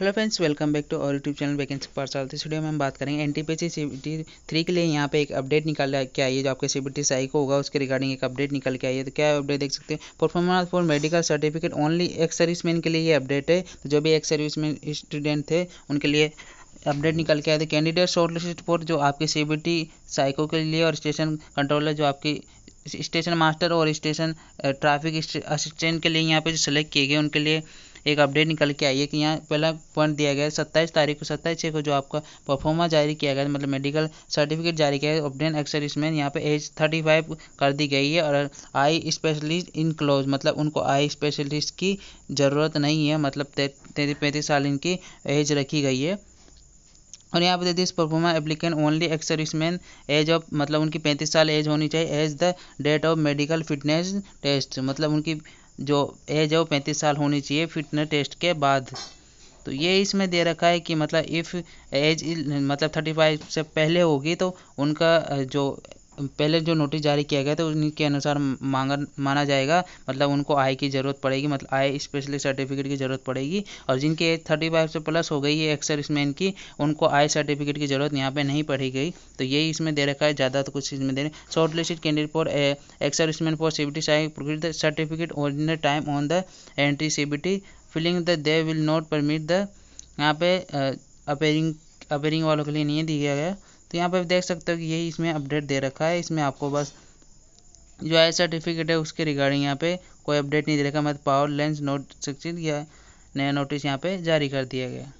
hello friends welcome back to our YouTube channel vacancy पर चलते इस वीडियो में हम बात करेंगे N T P C three के लिए यहाँ पे एक अपडेट निकाल के आई है जो आपके सी बी टी को होगा उसके रिगार्डिंग एक अपडेट निकल के आई है तो क्या अपडेट देख सकते हैं performance for medical certificate only ex serviceman के लिए ये अपडेट है तो जो भी एक्स सर्विसमैन स्टूडेंट थे उनके लिए अपडेट निकल के आए थे कैंडिडेट शॉर्ट लिस्ट फॉर जो आपके सी बी टी साइको के लिए और स्टेशन कंट्रोलर जो आपकी स्टेशन मास्टर और स्टेशन ट्रैफिक असिस्टेंट के लिए यहाँ पे जो सेलेक्ट किए गए उनके लिए एक अपडेट निकल के आई है कि यहाँ पहला पॉइंट दिया गया है सत्ताईस तारीख को सत्ताईस छः को जो आपका परफॉर्मा जारी किया गया मतलब मेडिकल सर्टिफिकेट जारी किया गया ऑपडेन एक्सरिसमैन इसमें यहाँ पे एज थर्टी फाइव कर दी गई है और आई स्पेशलिस्ट इन क्लोज मतलब उनको आई स्पेशलिस्ट की ज़रूरत नहीं है मतलब तैतीस पैंतीस साल इनकी एज रखी गई है और यहाँ दे this proforma applicant only ex serviceman age of मतलब उनकी पैंतीस साल एज होनी चाहिए age the date of medical fitness test मतलब उनकी जो एज है वो पैंतीस साल होनी चाहिए फिटनेस टेस्ट के बाद तो ये इसमें दे रखा है कि मतलब इफ़ एज मतलब थर्टी फाइव से पहले होगी तो उनका जो पहले जो नोटिस जारी किया गया था उनके अनुसार मांगा माना जाएगा मतलब उनको आय की ज़रूरत पड़ेगी मतलब आय स्पेशलिस्ट सर्टिफिकेट की ज़रूरत पड़ेगी और जिनके एज थर्टी फाइव से प्लस हो गई है एक्स की उनको आय सर्टिफिकेट की ज़रूरत यहाँ पर नहीं पड़ी गई तो यही इसमें दे रखा है ज़्यादा तो कुछ इसमें दे रहे short list candidate for ex for C B T certificate original time on the entry C B T filling the they will not permit the यहाँ पे अपेयरिंग अपेयरिंग वालों के लिए नहीं दिया गया तो यहाँ पर देख सकते हो कि यही इसमें अपडेट दे रखा है इसमें आपको बस जो है सर्टिफिकेट है उसके रिगार्डिंग यहाँ पे कोई अपडेट नहीं दे रखा मतलब पावर लेंस नोट सेक्शन या नया नोटिस यहाँ पे जारी कर दिया गया